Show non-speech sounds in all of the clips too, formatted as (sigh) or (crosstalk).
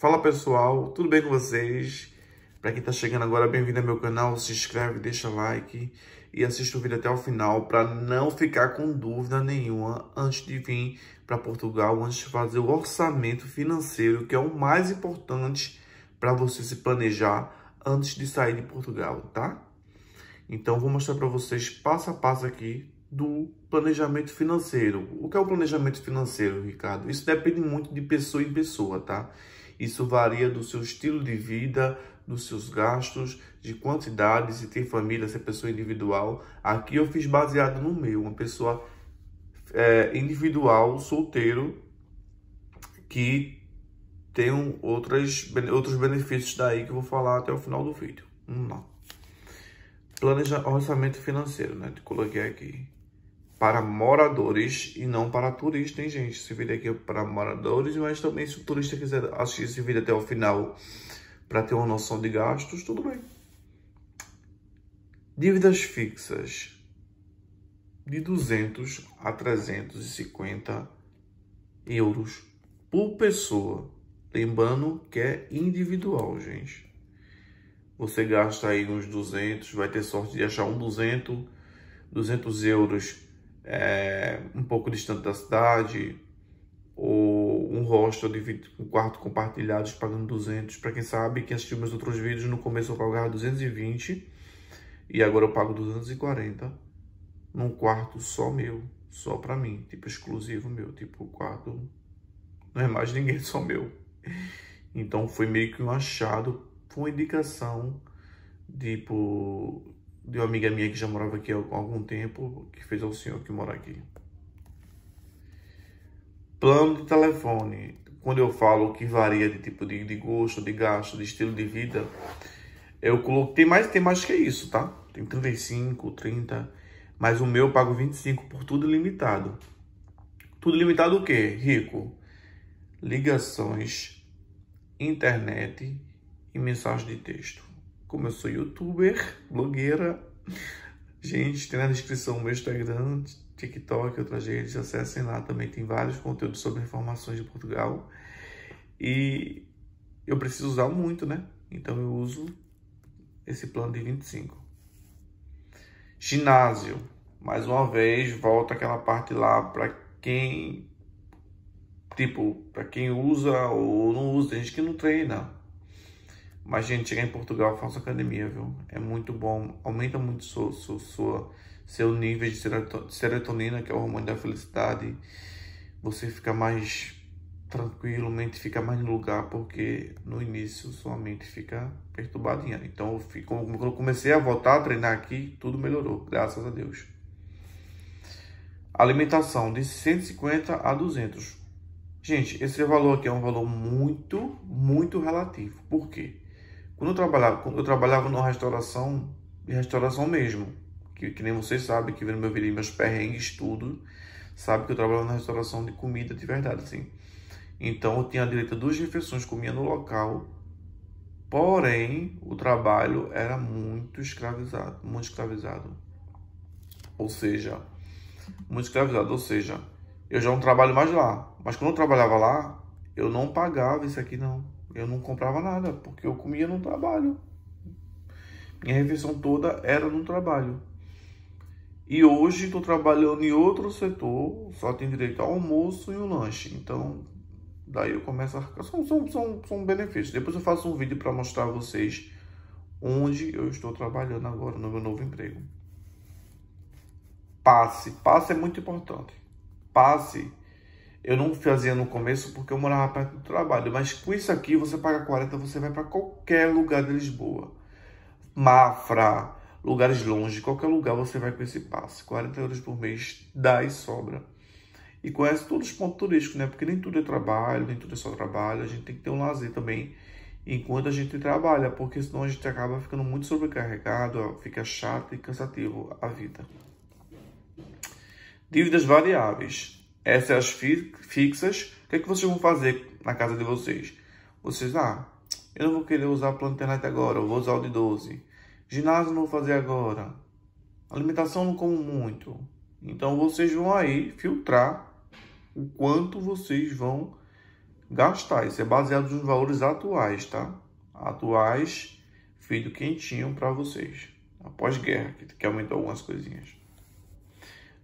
Fala pessoal, tudo bem com vocês? Para quem está chegando agora, bem-vindo ao meu canal, se inscreve, deixa like e assista o vídeo até o final para não ficar com dúvida nenhuma antes de vir para Portugal, antes de fazer o orçamento financeiro, que é o mais importante para você se planejar antes de sair de Portugal, tá? Então, vou mostrar para vocês passo a passo aqui do planejamento financeiro. O que é o planejamento financeiro, Ricardo? Isso depende muito de pessoa em pessoa, tá? Isso varia do seu estilo de vida, dos seus gastos, de quantidade, se tem família, se é pessoa individual. Aqui eu fiz baseado no meu, uma pessoa é, individual, solteiro, que tem um, outras, outros benefícios daí que eu vou falar até o final do vídeo. Vamos lá. Planeja orçamento financeiro, né? Coloquei aqui para moradores e não para turista, hein, gente? Esse vídeo aqui é para moradores, mas também se o turista quiser assistir esse vídeo até o final para ter uma noção de gastos, tudo bem. Dívidas fixas de 200 a 350 euros por pessoa. Lembrando que é individual, gente. Você gasta aí uns 200, vai ter sorte de achar um 200, 200 euros é, um pouco distante da cidade, ou um hostel de um quarto compartilhados pagando 200. Para quem sabe, que assistiu meus outros vídeos, no começo eu pagava 220 e agora eu pago 240 num quarto só meu, só para mim, tipo exclusivo meu, tipo quarto não é mais ninguém, (laughs) só meu. Então foi meio que um achado, foi uma indicação tipo de uma amiga minha que já morava aqui há algum tempo, que fez ao senhor que mora aqui. Plano de telefone. Quando eu falo que varia de tipo de, de gosto, de gasto, de estilo de vida, eu coloco. Tem mais, tem mais que isso, tá? Tem 35, 30. Mas o meu eu pago 25 por tudo limitado. Tudo limitado o quê? Rico. Ligações, internet e mensagem de texto como eu sou youtuber, blogueira, gente, tem na descrição o meu Instagram, TikTok, outras redes, acessem lá também, tem vários conteúdos sobre informações de Portugal. E eu preciso usar muito, né? Então eu uso esse plano de 25. Ginásio. Mais uma vez, volta aquela parte lá para quem tipo, para quem usa ou não usa, tem gente que não treina. Mas, gente, chegar em Portugal, faça academia, viu? É muito bom. Aumenta muito seu, seu, sua, seu nível de serotonina, que é o hormônio da felicidade. Você fica mais tranquilo, mente fica mais no lugar, porque no início sua mente fica perturbadinha. Então, eu fico, quando eu comecei a voltar a treinar aqui, tudo melhorou, graças a Deus. Alimentação de 150 a 200. Gente, esse valor aqui é um valor muito, muito relativo. Por quê? Quando eu trabalhava, quando eu trabalhava na restauração, restauração mesmo, que, que nem vocês sabem, que viram meu vídeo, meus perrengues, tudo, sabe que eu trabalhava na restauração de comida de verdade, assim. Então eu tinha direito a duas refeições, comia no local, porém o trabalho era muito escravizado, muito escravizado. Ou seja, muito escravizado, ou seja, eu já não trabalho mais lá, mas quando eu trabalhava lá, eu não pagava isso aqui não. Eu não comprava nada, porque eu comia no trabalho. Minha refeição toda era no trabalho. E hoje estou trabalhando em outro setor, só tem direito ao almoço e o lanche. Então, daí eu começo a... São, são, são, são benefícios. Depois eu faço um vídeo para mostrar a vocês onde eu estou trabalhando agora no meu novo emprego. Passe. Passe é muito importante. Passe eu não fazia no começo porque eu morava perto do trabalho, mas com isso aqui você paga 40, você vai para qualquer lugar de Lisboa. Mafra, lugares longe, qualquer lugar você vai com esse passe. 40 euros por mês dá e sobra. E conhece todos os pontos turísticos, né? Porque nem tudo é trabalho, nem tudo é só trabalho. A gente tem que ter um lazer também enquanto a gente trabalha, porque senão a gente acaba ficando muito sobrecarregado, fica chato e cansativo a vida. Dívidas variáveis. Essas as fixas. O que, é que vocês vão fazer na casa de vocês? Vocês, ah, eu não vou querer usar a planta de internet agora, eu vou usar o de 12. Ginásio não vou fazer agora. Alimentação não como muito. Então vocês vão aí filtrar o quanto vocês vão gastar. Isso é baseado nos valores atuais, tá? Atuais, feito quentinho para vocês. Após guerra, que aumentou algumas coisinhas.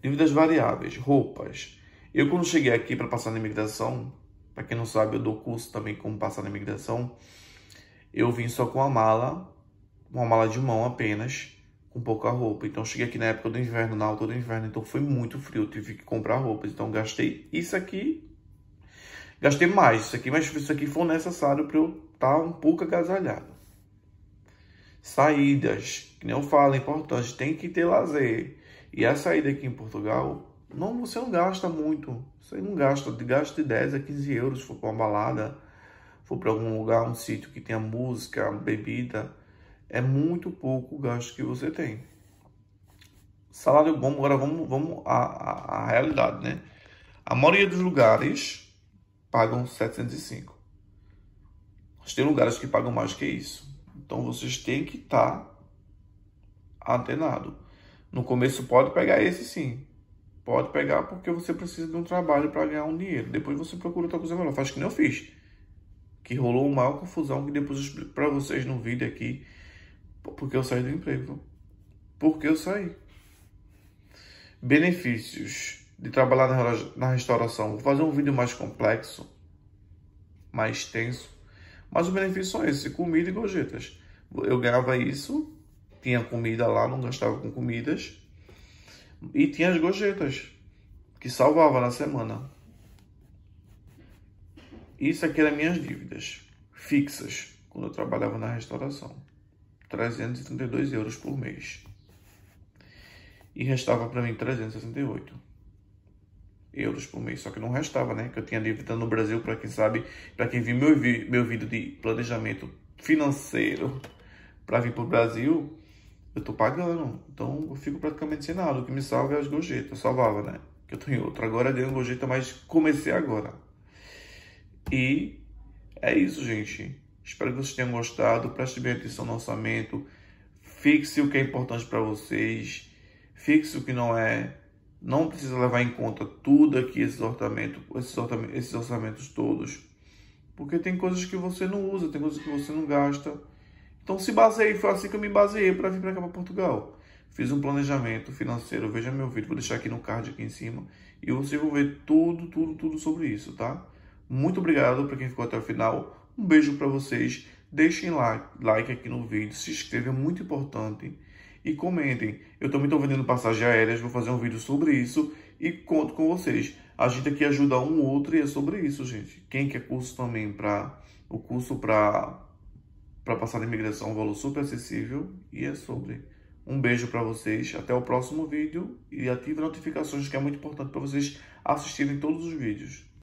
Dívidas variáveis, roupas. Eu, quando cheguei aqui para passar na imigração, para quem não sabe, eu dou curso também como passar na imigração, eu vim só com a mala, uma mala de mão apenas, com pouca roupa. Então, cheguei aqui na época do inverno, na altura do inverno, então foi muito frio, eu tive que comprar roupas. Então, gastei isso aqui, gastei mais isso aqui, mas isso aqui foi necessário para eu estar tá um pouco agasalhado. Saídas, que nem eu falo, é importante, tem que ter lazer. E a saída aqui em Portugal não, você não gasta muito. Você não gasta, gasta de 10 a 15 euros se for para uma balada, for para algum lugar, um sítio que tenha música, bebida. É muito pouco o gasto que você tem. Salário bom, agora vamos, vamos à, a realidade, né? A maioria dos lugares pagam 705. Mas tem lugares que pagam mais que isso. Então vocês têm que estar tá antenado. No começo pode pegar esse sim, Pode pegar porque você precisa de um trabalho para ganhar um dinheiro. Depois você procura outra coisa melhor. Faz que nem eu fiz. Que rolou uma maior confusão que depois eu explico para vocês no vídeo aqui. Porque eu saí do emprego. Porque eu saí. Benefícios de trabalhar na restauração. Vou fazer um vídeo mais complexo. Mais tenso. Mas os benefícios são esses. Comida e gorjetas. Eu ganhava isso. Tinha comida lá, não gastava com comidas e tinha as gorjetas, que salvava na semana. Isso aqui eram minhas dívidas fixas quando eu trabalhava na restauração. 332 euros por mês. E restava para mim 368 euros por mês. Só que não restava, né? Que eu tinha dívida no Brasil, para quem sabe, para quem viu meu, meu vídeo de planejamento financeiro para vir para o Brasil, eu tô pagando. Então eu fico praticamente sem nada. O que me salva é as gorjetas. Eu salvava, né? Que eu tenho outro. Agora dei uma gorjeta, mas comecei agora. E é isso, gente. Espero que vocês tenham gostado. Preste bem atenção no orçamento. Fixe o que é importante para vocês. Fixe o que não é. Não precisa levar em conta tudo aqui, esses orçamentos, esses orçamentos, esses orçamentos todos. Porque tem coisas que você não usa, tem coisas que você não gasta. Então se baseei, foi assim que eu me baseei para vir para cá para Portugal. Fiz um planejamento financeiro, veja meu vídeo, vou deixar aqui no card aqui em cima e vocês vão ver tudo, tudo, tudo sobre isso, tá? Muito obrigado para quem ficou até o final. Um beijo para vocês. Deixem like, like aqui no vídeo, se inscrevam, é muito importante. E comentem. Eu também estou vendendo passagens aéreas, vou fazer um vídeo sobre isso e conto com vocês. A gente aqui ajuda um outro e é sobre isso, gente. Quem quer curso também para o curso para para passar na imigração, é um valor super acessível e é sobre. Um beijo para vocês, até o próximo vídeo e ative notificações que é muito importante para vocês assistirem todos os vídeos.